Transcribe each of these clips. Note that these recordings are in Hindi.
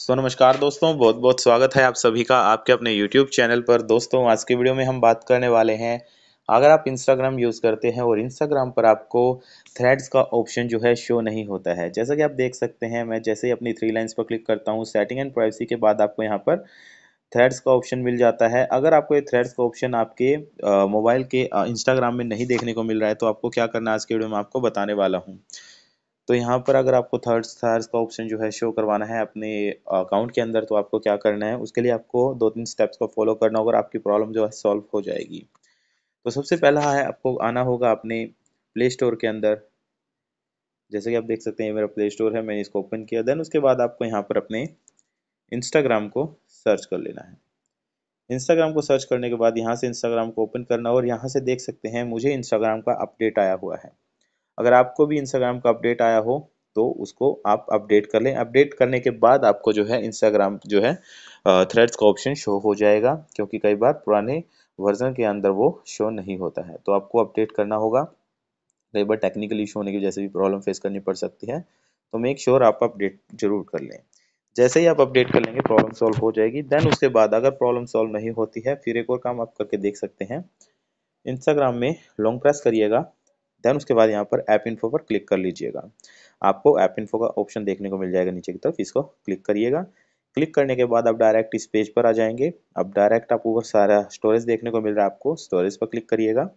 सो नमस्कार दोस्तों बहुत बहुत स्वागत है आप सभी का आपके अपने YouTube चैनल पर दोस्तों आज के वीडियो में हम बात करने वाले हैं अगर आप Instagram यूज़ करते हैं और Instagram पर आपको थ्रेड्स का ऑप्शन जो है शो नहीं होता है जैसा कि आप देख सकते हैं मैं जैसे ही अपनी थ्री लाइन्स पर क्लिक करता हूँ सेटिंग एंड प्राइवेसी के बाद आपको यहाँ पर थ्रेड्स का ऑप्शन मिल जाता है अगर आपको ये थ्रेड्स का ऑप्शन आपके मोबाइल के इंस्टाग्राम में नहीं देखने को मिल रहा है तो आपको क्या करना है आज के वीडियो में आपको बताने वाला हूँ तो यहाँ पर अगर आपको थर्ड स्टार्स का ऑप्शन जो है शो करवाना है अपने अकाउंट के अंदर तो आपको क्या करना है उसके लिए आपको दो तीन स्टेप्स को फॉलो करना होगा और आपकी प्रॉब्लम जो है सॉल्व हो जाएगी तो सबसे पहला है आपको आना होगा अपने प्ले स्टोर के अंदर जैसे कि आप देख सकते हैं ये मेरा प्ले स्टोर है मैंने इसको ओपन किया देन उसके बाद आपको यहाँ पर अपने इंस्टाग्राम को सर्च कर लेना है इंस्टाग्राम को सर्च करने के बाद यहाँ से इंस्टाग्राम को ओपन करना और यहाँ से देख सकते हैं मुझे इंस्टाग्राम का अपडेट आया हुआ है अगर आपको भी इंस्टाग्राम का अपडेट आया हो तो उसको आप अपडेट कर लें अपडेट करने के बाद आपको जो है इंस्टाग्राम जो है थ्रेड्स का ऑप्शन शो हो जाएगा क्योंकि कई बार पुराने वर्जन के अंदर वो शो नहीं होता है तो आपको अपडेट करना होगा कई बार टेक्निकल इशू होने की वजह से भी प्रॉब्लम फेस करनी पड़ सकती है तो मेक श्योर sure आप अपडेट जरूर कर लें जैसे ही आप अपडेट कर लेंगे प्रॉब्लम सॉल्व हो जाएगी देन उसके बाद अगर प्रॉब्लम सॉल्व नहीं होती है फिर एक और काम आप करके देख सकते हैं इंस्टाग्राम में लॉन्ग प्रेस करिएगा देन उसके बाद यहाँ पर ऐप इन्फो पर क्लिक कर लीजिएगा आपको ऐप इन्फो का ऑप्शन देखने को मिल जाएगा नीचे की तरफ इसको क्लिक करिएगा क्लिक करने के बाद आप डायरेक्ट इस पेज पर आ जाएंगे अब डायरेक्ट आपको ऊपर सारा स्टोरेज देखने को मिल रहा है आपको स्टोरेज पर क्लिक करिएगा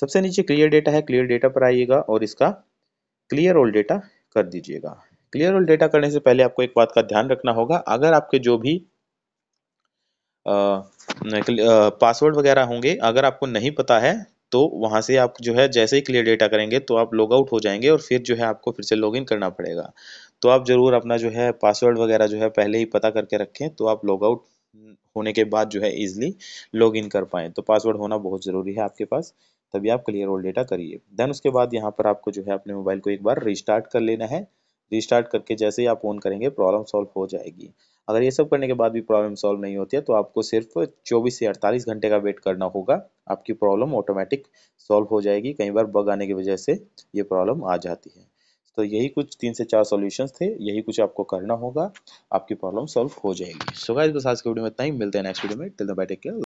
सबसे नीचे क्लियर डेटा है क्लियर डेटा पर आइएगा और इसका क्लियर ओल्ड डेटा कर दीजिएगा क्लियर ओल्ड डेटा करने से पहले आपको एक बात का ध्यान रखना होगा अगर आपके जो भी पासवर्ड वगैरह होंगे अगर आपको नहीं पता है तो वहाँ से आप जो है जैसे ही क्लियर डेटा करेंगे तो आप लॉग आउट हो जाएंगे और फिर जो है आपको फिर से लॉग इन करना पड़ेगा तो आप ज़रूर अपना जो है पासवर्ड वगैरह जो है पहले ही पता करके रखें तो आप लॉग आउट होने के बाद जो है ईजिली लॉग इन कर पाएँ तो पासवर्ड होना बहुत ज़रूरी है आपके पास तभी आप क्लियर ऑल डेटा करिए देन उसके बाद यहाँ पर आपको जो है अपने मोबाइल को एक बार रिस्टार्ट कर लेना है रिस्टार्ट करके जैसे ही आप ऑन करेंगे प्रॉब्लम सॉल्व हो जाएगी अगर ये सब करने के बाद भी प्रॉब्लम सॉल्व नहीं होती है तो आपको सिर्फ 24 से 48 घंटे का वेट करना होगा आपकी प्रॉब्लम ऑटोमेटिक सॉल्व हो जाएगी कई बार बग आने की वजह से ये प्रॉब्लम आ जाती है तो यही कुछ तीन से चार सॉल्यूशंस थे यही कुछ आपको करना होगा आपकी प्रॉब्लम सॉल्व हो जाएगी सो गाइस बस आज के वीडियो में इतना ही मिलते हैं नेक्स्ट वीडियो में till then bye take care